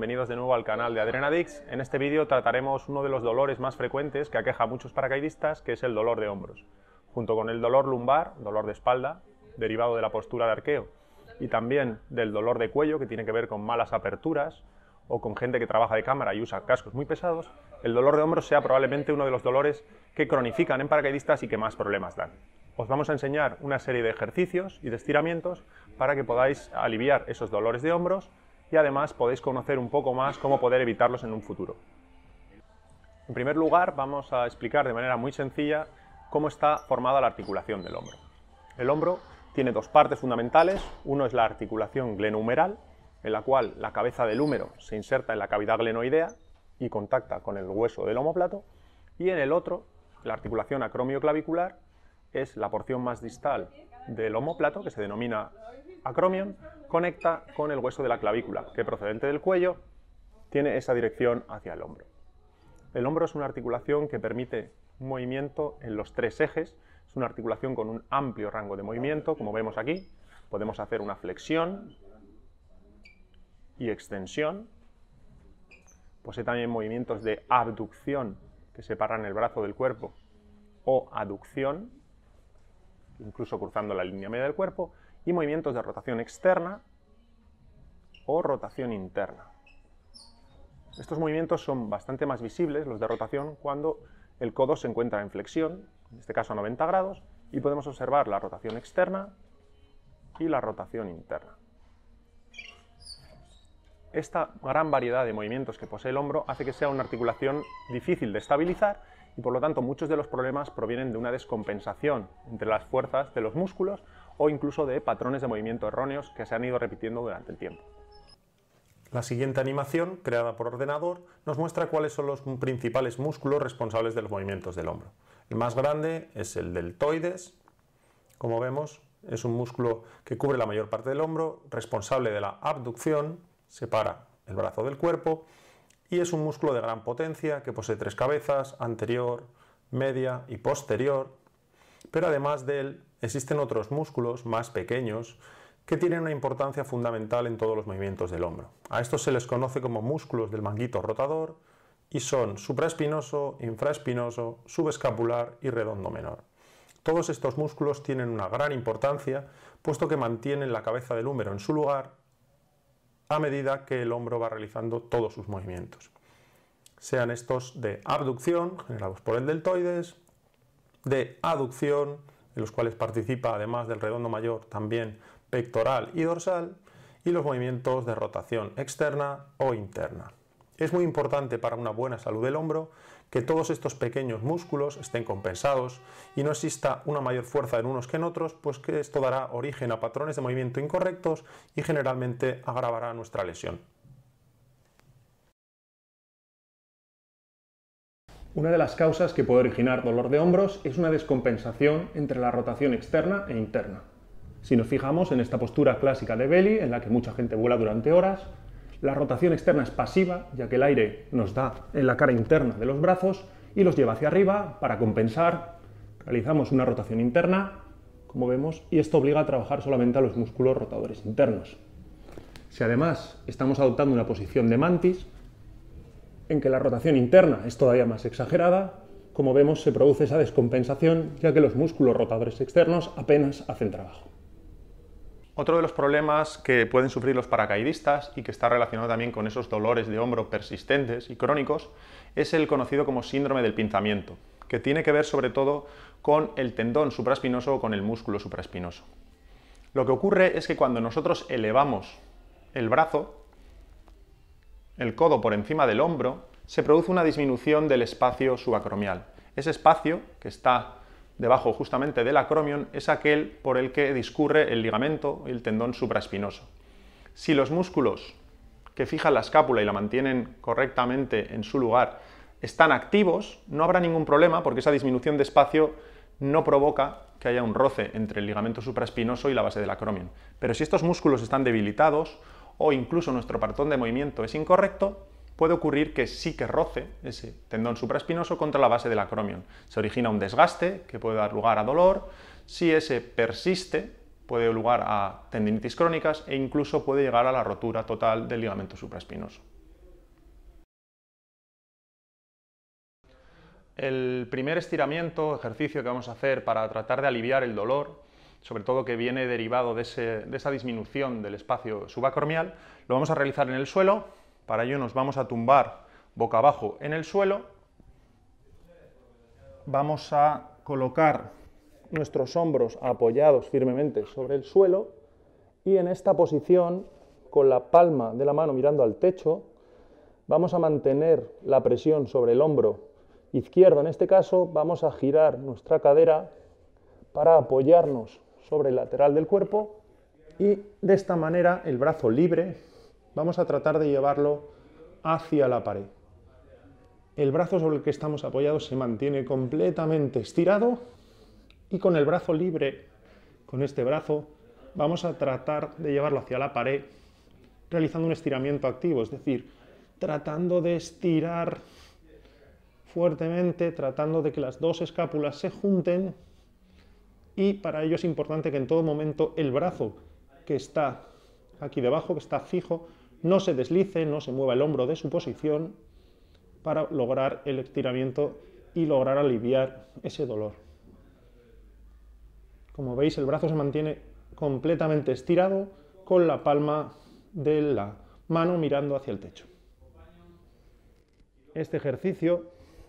bienvenidos de nuevo al canal de Adrenadix. En este vídeo trataremos uno de los dolores más frecuentes que aqueja a muchos paracaidistas, que es el dolor de hombros, junto con el dolor lumbar, dolor de espalda, derivado de la postura de arqueo, y también del dolor de cuello, que tiene que ver con malas aperturas o con gente que trabaja de cámara y usa cascos muy pesados, el dolor de hombros sea probablemente uno de los dolores que cronifican en paracaidistas y que más problemas dan os vamos a enseñar una serie de ejercicios y de estiramientos para que podáis aliviar esos dolores de hombros y además podéis conocer un poco más cómo poder evitarlos en un futuro. En primer lugar, vamos a explicar de manera muy sencilla cómo está formada la articulación del hombro. El hombro tiene dos partes fundamentales. Uno es la articulación glenohumeral, en la cual la cabeza del húmero se inserta en la cavidad glenoidea y contacta con el hueso del omóplato. Y en el otro, la articulación acromioclavicular es la porción más distal del homóplato, que se denomina acromion, conecta con el hueso de la clavícula, que procedente del cuello tiene esa dirección hacia el hombro. El hombro es una articulación que permite movimiento en los tres ejes, es una articulación con un amplio rango de movimiento, como vemos aquí. Podemos hacer una flexión y extensión. Posee también movimientos de abducción, que separan el brazo del cuerpo, o aducción, incluso cruzando la línea media del cuerpo, y movimientos de rotación externa o rotación interna. Estos movimientos son bastante más visibles, los de rotación, cuando el codo se encuentra en flexión, en este caso a 90 grados, y podemos observar la rotación externa y la rotación interna. Esta gran variedad de movimientos que posee el hombro hace que sea una articulación difícil de estabilizar y por lo tanto muchos de los problemas provienen de una descompensación entre las fuerzas de los músculos o incluso de patrones de movimiento erróneos que se han ido repitiendo durante el tiempo. La siguiente animación, creada por ordenador, nos muestra cuáles son los principales músculos responsables de los movimientos del hombro. El más grande es el deltoides. Como vemos, es un músculo que cubre la mayor parte del hombro, responsable de la abducción, separa el brazo del cuerpo, y es un músculo de gran potencia que posee tres cabezas, anterior, media y posterior. Pero además de él, existen otros músculos más pequeños que tienen una importancia fundamental en todos los movimientos del hombro. A estos se les conoce como músculos del manguito rotador y son supraespinoso, infraespinoso, subescapular y redondo menor. Todos estos músculos tienen una gran importancia puesto que mantienen la cabeza del húmero en su lugar a medida que el hombro va realizando todos sus movimientos. Sean estos de abducción, generados por el deltoides, de aducción, en los cuales participa además del redondo mayor también pectoral y dorsal, y los movimientos de rotación externa o interna. Es muy importante para una buena salud del hombro que todos estos pequeños músculos estén compensados y no exista una mayor fuerza en unos que en otros, pues que esto dará origen a patrones de movimiento incorrectos y generalmente agravará nuestra lesión. Una de las causas que puede originar dolor de hombros es una descompensación entre la rotación externa e interna. Si nos fijamos en esta postura clásica de belly, en la que mucha gente vuela durante horas, la rotación externa es pasiva, ya que el aire nos da en la cara interna de los brazos y los lleva hacia arriba para compensar. Realizamos una rotación interna, como vemos, y esto obliga a trabajar solamente a los músculos rotadores internos. Si además estamos adoptando una posición de mantis, en que la rotación interna es todavía más exagerada, como vemos se produce esa descompensación ya que los músculos rotadores externos apenas hacen trabajo. Otro de los problemas que pueden sufrir los paracaidistas y que está relacionado también con esos dolores de hombro persistentes y crónicos es el conocido como síndrome del pinzamiento, que tiene que ver sobre todo con el tendón supraespinoso o con el músculo supraespinoso. Lo que ocurre es que cuando nosotros elevamos el brazo, el codo por encima del hombro, se produce una disminución del espacio subacromial. Ese espacio que está debajo justamente del acromion, es aquel por el que discurre el ligamento y el tendón supraespinoso. Si los músculos que fijan la escápula y la mantienen correctamente en su lugar están activos, no habrá ningún problema porque esa disminución de espacio no provoca que haya un roce entre el ligamento supraespinoso y la base del acromion. Pero si estos músculos están debilitados o incluso nuestro patrón de movimiento es incorrecto, puede ocurrir que sí que roce ese tendón supraespinoso contra la base del acromion. Se origina un desgaste que puede dar lugar a dolor. Si ese persiste, puede dar lugar a tendinitis crónicas e incluso puede llegar a la rotura total del ligamento supraespinoso. El primer estiramiento, ejercicio que vamos a hacer para tratar de aliviar el dolor, sobre todo que viene derivado de, de esa disminución del espacio subacromial, lo vamos a realizar en el suelo para ello nos vamos a tumbar boca abajo en el suelo. Vamos a colocar nuestros hombros apoyados firmemente sobre el suelo y en esta posición, con la palma de la mano mirando al techo, vamos a mantener la presión sobre el hombro izquierdo. En este caso, vamos a girar nuestra cadera para apoyarnos sobre el lateral del cuerpo y de esta manera el brazo libre Vamos a tratar de llevarlo hacia la pared. El brazo sobre el que estamos apoyados se mantiene completamente estirado y con el brazo libre, con este brazo, vamos a tratar de llevarlo hacia la pared realizando un estiramiento activo, es decir, tratando de estirar fuertemente, tratando de que las dos escápulas se junten y para ello es importante que en todo momento el brazo que está aquí debajo, que está fijo, no se deslice, no se mueva el hombro de su posición para lograr el estiramiento y lograr aliviar ese dolor. Como veis, el brazo se mantiene completamente estirado con la palma de la mano mirando hacia el techo. Este ejercicio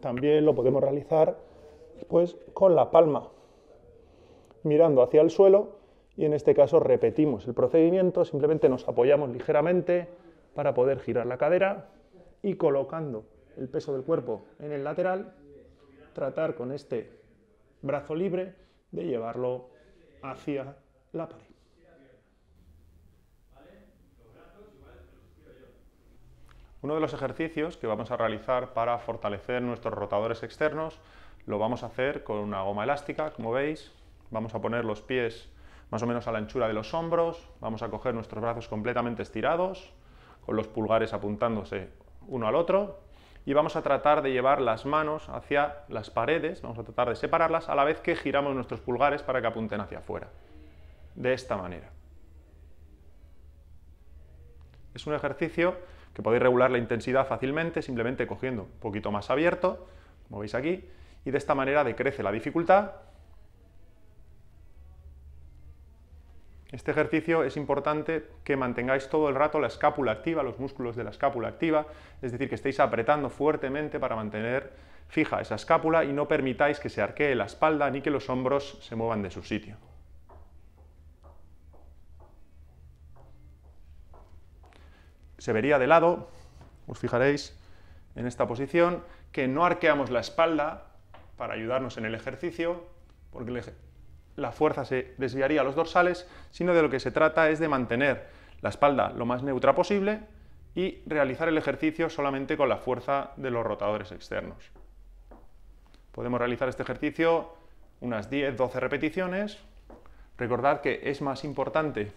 también lo podemos realizar pues con la palma mirando hacia el suelo y en este caso repetimos el procedimiento, simplemente nos apoyamos ligeramente para poder girar la cadera y colocando el peso del cuerpo en el lateral, tratar con este brazo libre de llevarlo hacia la pared. Uno de los ejercicios que vamos a realizar para fortalecer nuestros rotadores externos lo vamos a hacer con una goma elástica, como veis. Vamos a poner los pies más o menos a la anchura de los hombros. Vamos a coger nuestros brazos completamente estirados, con los pulgares apuntándose uno al otro. Y vamos a tratar de llevar las manos hacia las paredes, vamos a tratar de separarlas a la vez que giramos nuestros pulgares para que apunten hacia afuera. De esta manera. Es un ejercicio que podéis regular la intensidad fácilmente, simplemente cogiendo un poquito más abierto, como veis aquí, y de esta manera decrece la dificultad Este ejercicio es importante que mantengáis todo el rato la escápula activa, los músculos de la escápula activa, es decir, que estéis apretando fuertemente para mantener fija esa escápula y no permitáis que se arquee la espalda ni que los hombros se muevan de su sitio. Se vería de lado, os fijaréis en esta posición, que no arqueamos la espalda para ayudarnos en el ejercicio, porque la fuerza se desviaría a los dorsales, sino de lo que se trata es de mantener la espalda lo más neutra posible y realizar el ejercicio solamente con la fuerza de los rotadores externos. Podemos realizar este ejercicio unas 10-12 repeticiones. Recordad que es más importante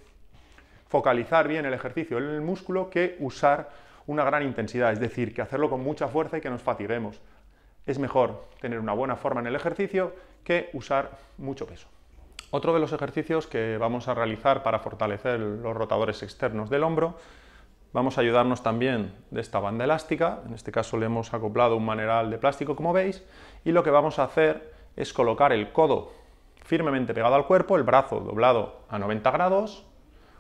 focalizar bien el ejercicio en el músculo que usar una gran intensidad, es decir, que hacerlo con mucha fuerza y que nos fatiguemos. Es mejor tener una buena forma en el ejercicio que usar mucho peso. Otro de los ejercicios que vamos a realizar para fortalecer los rotadores externos del hombro, vamos a ayudarnos también de esta banda elástica, en este caso le hemos acoplado un maneral de plástico como veis, y lo que vamos a hacer es colocar el codo firmemente pegado al cuerpo, el brazo doblado a 90 grados,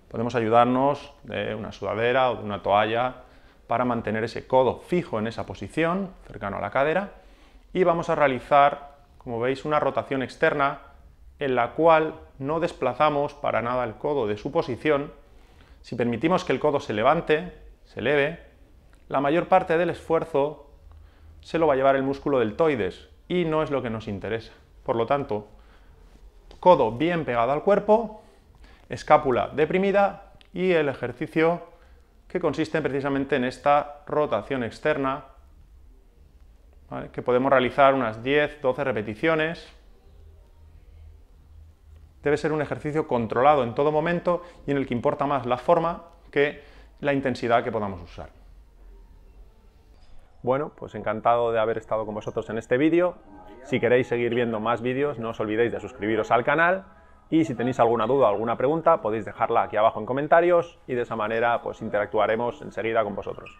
podemos ayudarnos de una sudadera o de una toalla para mantener ese codo fijo en esa posición, cercano a la cadera, y vamos a realizar, como veis, una rotación externa en la cual no desplazamos para nada el codo de su posición, si permitimos que el codo se levante, se eleve, la mayor parte del esfuerzo se lo va a llevar el músculo deltoides y no es lo que nos interesa. Por lo tanto, codo bien pegado al cuerpo, escápula deprimida y el ejercicio que consiste precisamente en esta rotación externa, que podemos realizar unas 10-12 repeticiones debe ser un ejercicio controlado en todo momento y en el que importa más la forma que la intensidad que podamos usar. Bueno, pues encantado de haber estado con vosotros en este vídeo. Si queréis seguir viendo más vídeos, no os olvidéis de suscribiros al canal y si tenéis alguna duda o alguna pregunta, podéis dejarla aquí abajo en comentarios y de esa manera pues interactuaremos enseguida con vosotros.